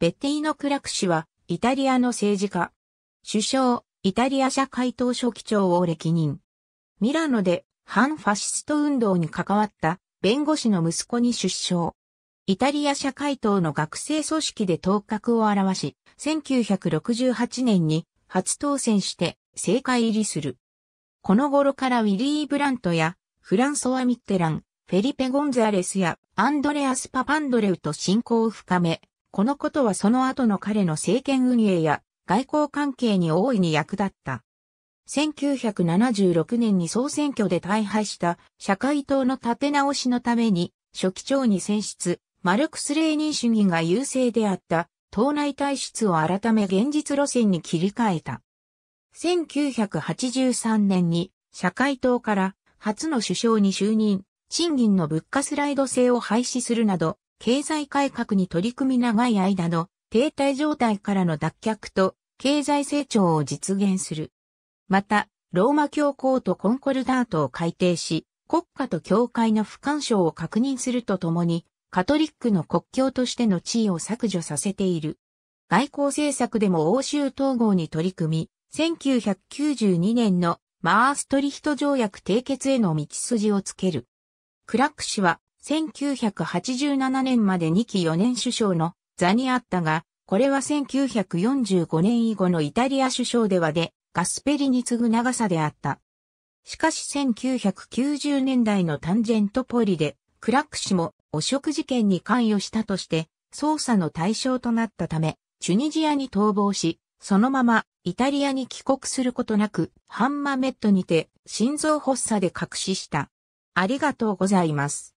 ベッティーノ・クラク氏は、イタリアの政治家。首相、イタリア社会党書記長を歴任。ミラノで反ファシスト運動に関わった弁護士の息子に出生。イタリア社会党の学生組織で頭角を現し、1968年に初当選して政界入りする。この頃からウィリー・ブラントやフランソワ・ミッテラン、フェリペ・ゴンザレスやアンドレアス・パパンドレウと親交を深め、このことはその後の彼の政権運営や外交関係に大いに役立った。1976年に総選挙で大敗した社会党の立て直しのために初期長に選出、マルクス・レーニン主義が優勢であった党内体質を改め現実路線に切り替えた。1983年に社会党から初の首相に就任、賃金の物価スライド制を廃止するなど経済改革に取り組み長い間の停滞状態からの脱却と経済成長を実現する。また、ローマ教皇とコンコルダートを改定し、国家と教会の不干渉を確認するとともに、カトリックの国教としての地位を削除させている。外交政策でも欧州統合に取り組み、1992年のマーストリヒト条約締結への道筋をつける。クラック氏は1987年まで2期4年首相の座にあったが、これは1945年以後のイタリア首相ではで、ガスペリに次ぐ長さであった。しかし1990年代のタンジェントポリで、クラック氏も汚職事件に関与したとして、捜査の対象となったため、チュニジアに逃亡し、そのままイタリアに帰国することなく、ハンマメットにて心臓発作で隠しした。ありがとうございます。